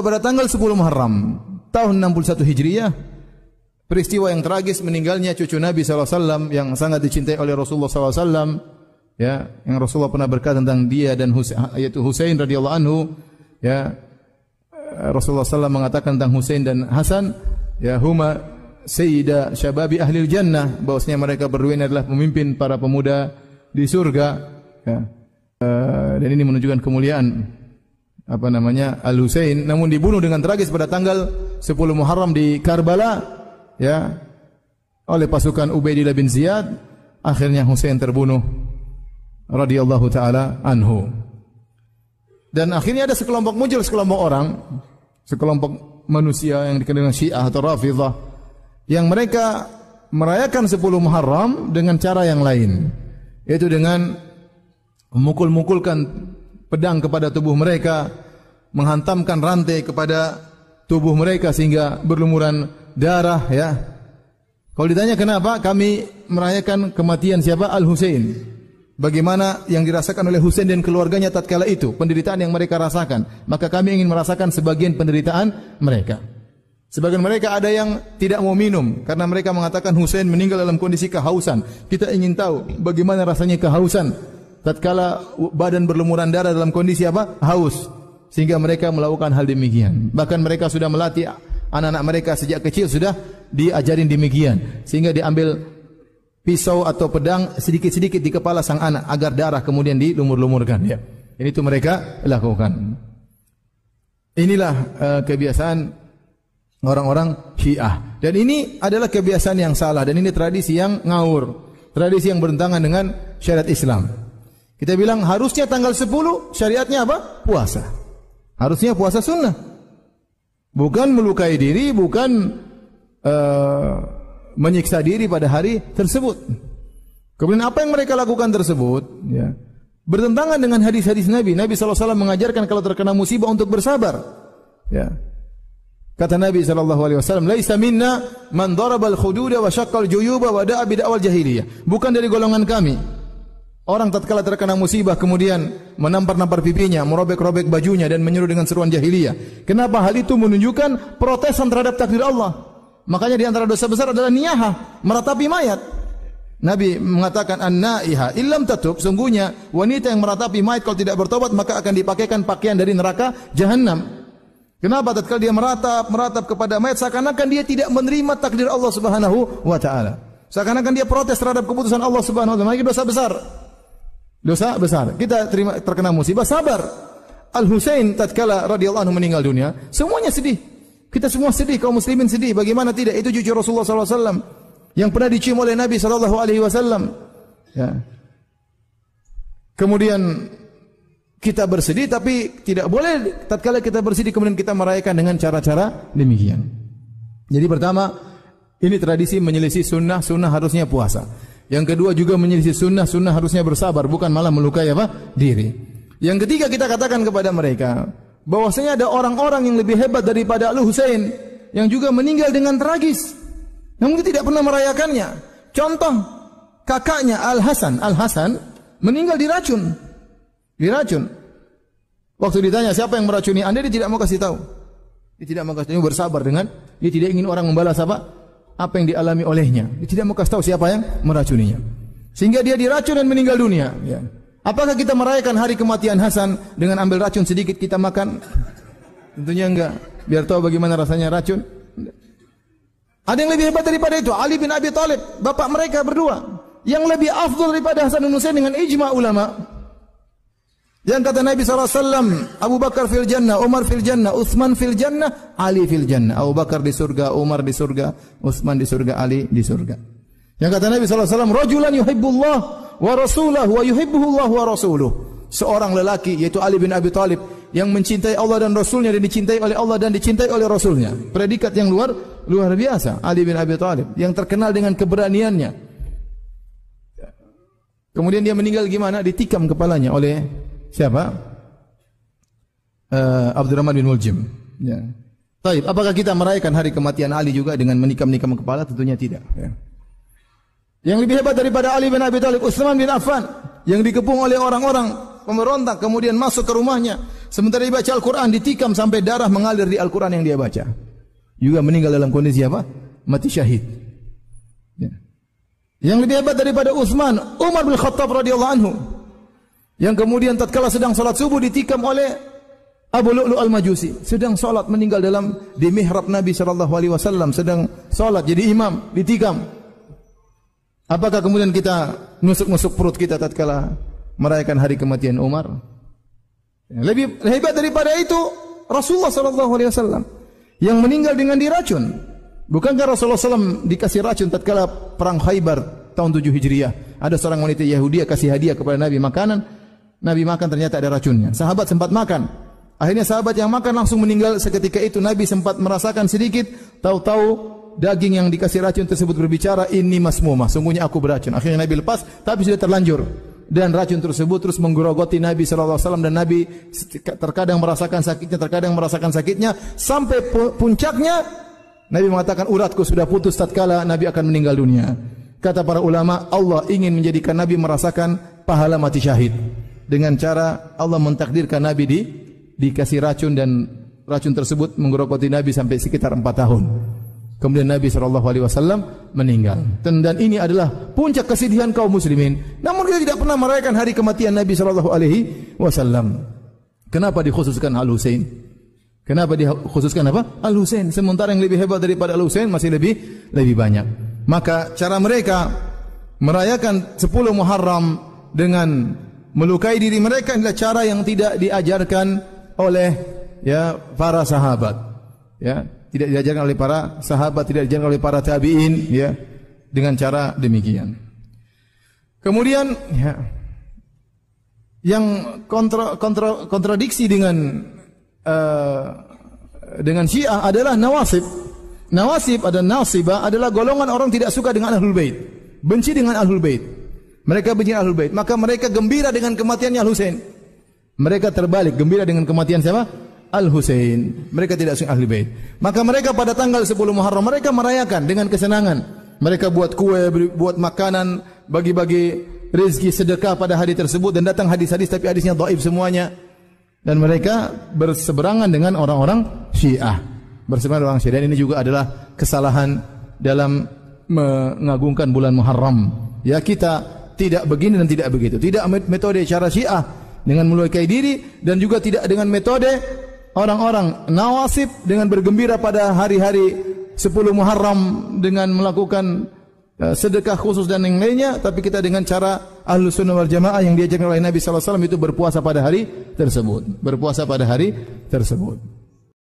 Pada tanggal 10 Muharram tahun 61 Hijriah peristiwa yang tragis meninggalnya cucu Nabi SAW yang sangat dicintai oleh Rasulullah SAW ya yang Rasulullah pernah berkata tentang dia dan Husain, yaitu Husain radhiyallahu anhu ya Rasulullah SAW mengatakan tentang Husain dan Hasan ya huma sayyida syababi ahli jannah bahwasanya mereka berdua ini adalah pemimpin para pemuda di surga ya. Eh, dan ini menunjukkan kemuliaan apa namanya Al Hussein namun dibunuh dengan tragis pada tanggal 10 Muharram di Karbala ya oleh pasukan Ubaidillah bin Ziyad akhirnya Husain terbunuh radhiyallahu taala anhu dan akhirnya ada sekelompok muncul sekelompok orang sekelompok manusia yang dikenal dengan Syiah atau Rafidah yang mereka merayakan 10 Muharram dengan cara yang lain yaitu dengan memukul-mukulkan pedang kepada tubuh mereka, menghantamkan rantai kepada tubuh mereka sehingga berlumuran darah ya. Kalau ditanya kenapa kami merayakan kematian siapa? Al Husain. Bagaimana yang dirasakan oleh Husain dan keluarganya tatkala itu, penderitaan yang mereka rasakan. Maka kami ingin merasakan sebagian penderitaan mereka. Sebagian mereka ada yang tidak mau minum karena mereka mengatakan Husain meninggal dalam kondisi kehausan. Kita ingin tahu bagaimana rasanya kehausan tatkala badan berlumuran darah dalam kondisi apa? haus. Sehingga mereka melakukan hal demikian. Bahkan mereka sudah melatih anak-anak mereka sejak kecil sudah diajarin demikian. Sehingga diambil pisau atau pedang sedikit-sedikit di kepala sang anak agar darah kemudian dilumur-lumurkan ya. Ini itu mereka lakukan. Inilah uh, kebiasaan orang-orang Syiah. Dan ini adalah kebiasaan yang salah dan ini tradisi yang ngawur, tradisi yang bertentangan dengan syariat Islam. Kita bilang harusnya tanggal 10 syariatnya apa? Puasa. Harusnya puasa sunnah. Bukan melukai diri, bukan uh, menyiksa diri pada hari tersebut. Kemudian apa yang mereka lakukan tersebut? Ya, bertentangan dengan hadis-hadis Nabi. Nabi SAW mengajarkan kalau terkena musibah untuk bersabar. Ya. Kata Nabi SAW, alaihi wasallam, "Laisa minna man daraba al wa syaqqa juyuba wa da'a jahiliyah." Bukan dari golongan kami Orang tatkala terkena musibah kemudian menampar-nampar pipinya, merobek-robek bajunya dan menyuruh dengan seruan jahiliyah. Kenapa hal itu menunjukkan protesan terhadap takdir Allah? Makanya di antara dosa besar adalah niyaha, meratapi mayat. Nabi mengatakan an-naiha illam tatub sungguhnya wanita yang meratapi mayat kalau tidak bertobat maka akan dipakaikan pakaian dari neraka jahanam. Kenapa tatkala dia meratap meratap kepada mayat seakan-akan dia tidak menerima takdir Allah Subhanahu wa taala. Seakan-akan dia protes terhadap keputusan Allah Subhanahu wa taala. Ini dosa besar. Dosa besar. Kita terima terkena musibah sabar. Al Husain tatkala radhiyallahu anhu meninggal dunia, semuanya sedih. Kita semua sedih, kaum muslimin sedih. Bagaimana tidak? Itu cucu Rasulullah sallallahu alaihi wasallam yang pernah dicium oleh Nabi sallallahu alaihi wasallam. Ya. Kemudian kita bersedih tapi tidak boleh tatkala kita bersedih kemudian kita merayakan dengan cara-cara demikian. Jadi pertama, ini tradisi menyelisih sunnah, sunnah harusnya puasa. Yang kedua juga menyelisih sunnah, sunnah harusnya bersabar, bukan malah melukai apa? Diri. Yang ketiga kita katakan kepada mereka, bahwasanya ada orang-orang yang lebih hebat daripada Al Husain yang juga meninggal dengan tragis. Namun tidak pernah merayakannya. Contoh kakaknya Al Hasan, Al Hasan meninggal diracun. Diracun. Waktu ditanya siapa yang meracuni Anda, dia tidak mau kasih tahu. Dia tidak mau kasih tahu, bersabar dengan dia tidak ingin orang membalas apa? apa yang dialami olehnya. Dia tidak mau kasih tahu siapa yang meracuninya. Sehingga dia diracun dan meninggal dunia. Ya. Apakah kita merayakan hari kematian Hasan dengan ambil racun sedikit kita makan? Tentunya enggak. Biar tahu bagaimana rasanya racun. Ada yang lebih hebat daripada itu. Ali bin Abi Thalib, bapak mereka berdua. Yang lebih afdol daripada Hasan dan Husain dengan ijma ulama. Yang kata Nabi SAW, Abu Bakar fil jannah, Umar fil jannah, Uthman fil jannah, Ali fil jannah. Abu Bakar di surga, Umar di surga, Uthman di surga, Ali di surga. Yang kata Nabi SAW, Rajulan yuhibbullah wa rasulah wa yuhibbullah wa rasuluh. Seorang lelaki, yaitu Ali bin Abi Talib, yang mencintai Allah dan Rasulnya dan dicintai oleh Allah dan dicintai oleh Rasulnya. Predikat yang luar luar biasa. Ali bin Abi Thalib yang terkenal dengan keberaniannya. Kemudian dia meninggal gimana? Ditikam kepalanya oleh siapa? Uh, Abdurrahman bin Muljim. Ya. Taib. Apakah kita merayakan hari kematian Ali juga dengan menikam-nikam kepala? Tentunya tidak. Ya. Yang lebih hebat daripada Ali bin Abi Thalib, Utsman bin Affan yang dikepung oleh orang-orang pemberontak kemudian masuk ke rumahnya sementara dia baca Al-Qur'an ditikam sampai darah mengalir di Al-Qur'an yang dia baca. Juga meninggal dalam kondisi apa? Mati syahid. Ya. Yang lebih hebat daripada Utsman, Umar bin Khattab radhiyallahu anhu yang kemudian tatkala sedang salat subuh ditikam oleh Abu Lu'lu Al-Majusi, sedang salat meninggal dalam di mihrab Nabi sallallahu alaihi wasallam, sedang salat jadi imam, ditikam. Apakah kemudian kita nusuk-nusuk perut kita tatkala merayakan hari kematian Umar? Ya, lebih hebat daripada itu Rasulullah sallallahu alaihi wasallam yang meninggal dengan diracun. Bukankah Rasulullah SAW dikasih racun tatkala perang Khaybar tahun 7 Hijriah? Ada seorang wanita Yahudi kasih hadiah kepada Nabi makanan, Nabi makan ternyata ada racunnya. Sahabat sempat makan. Akhirnya sahabat yang makan langsung meninggal seketika itu. Nabi sempat merasakan sedikit, tahu-tahu daging yang dikasih racun tersebut berbicara, "Ini masmumah, sungguhnya aku beracun." Akhirnya Nabi lepas, tapi sudah terlanjur. Dan racun tersebut terus menggerogoti Nabi saw dan Nabi terkadang merasakan sakitnya, terkadang merasakan sakitnya sampai puncaknya Nabi mengatakan uratku sudah putus tatkala Nabi akan meninggal dunia. Kata para ulama, Allah ingin menjadikan Nabi merasakan pahala mati syahid dengan cara Allah mentakdirkan Nabi di dikasih racun dan racun tersebut menggeropoti Nabi sampai sekitar 4 tahun. Kemudian Nabi sallallahu alaihi wasallam meninggal. Dan, ini adalah puncak kesedihan kaum muslimin. Namun kita tidak pernah merayakan hari kematian Nabi saw alaihi wasallam. Kenapa dikhususkan Al Hussein? Kenapa dikhususkan apa? Al Hussein. Sementara yang lebih hebat daripada Al Hussein masih lebih lebih banyak. Maka cara mereka merayakan 10 Muharram dengan Melukai diri mereka adalah cara yang tidak diajarkan oleh ya para sahabat. Ya, tidak diajarkan oleh para sahabat, tidak diajarkan oleh para tabi'in ya dengan cara demikian. Kemudian ya, yang kontra, kontra, kontradiksi dengan uh, dengan Syiah adalah nawasib. Nawasib ada nasiba adalah golongan orang tidak suka dengan ahlul bait, benci dengan ahlul bait. Mereka benci Ahlul Bait, maka mereka gembira dengan kematiannya Al Husain. Mereka terbalik gembira dengan kematian siapa? Al Husain. Mereka tidak asing Ahlul Bait. Maka mereka pada tanggal 10 Muharram mereka merayakan dengan kesenangan. Mereka buat kue, buat makanan, bagi-bagi rezeki sedekah pada hari tersebut dan datang hadis-hadis tapi hadisnya dhaif semuanya. Dan mereka berseberangan dengan orang-orang Syiah. Berseberangan dengan orang Syiah. Dan ini juga adalah kesalahan dalam mengagungkan bulan Muharram. Ya kita tidak begini dan tidak begitu. Tidak metode cara Syiah dengan melukai diri dan juga tidak dengan metode orang-orang nawasib dengan bergembira pada hari-hari 10 Muharram dengan melakukan eh, sedekah khusus dan yang lainnya tapi kita dengan cara Ahlu sunnah wal jamaah yang diajarkan oleh Nabi sallallahu alaihi wasallam itu berpuasa pada hari tersebut berpuasa pada hari tersebut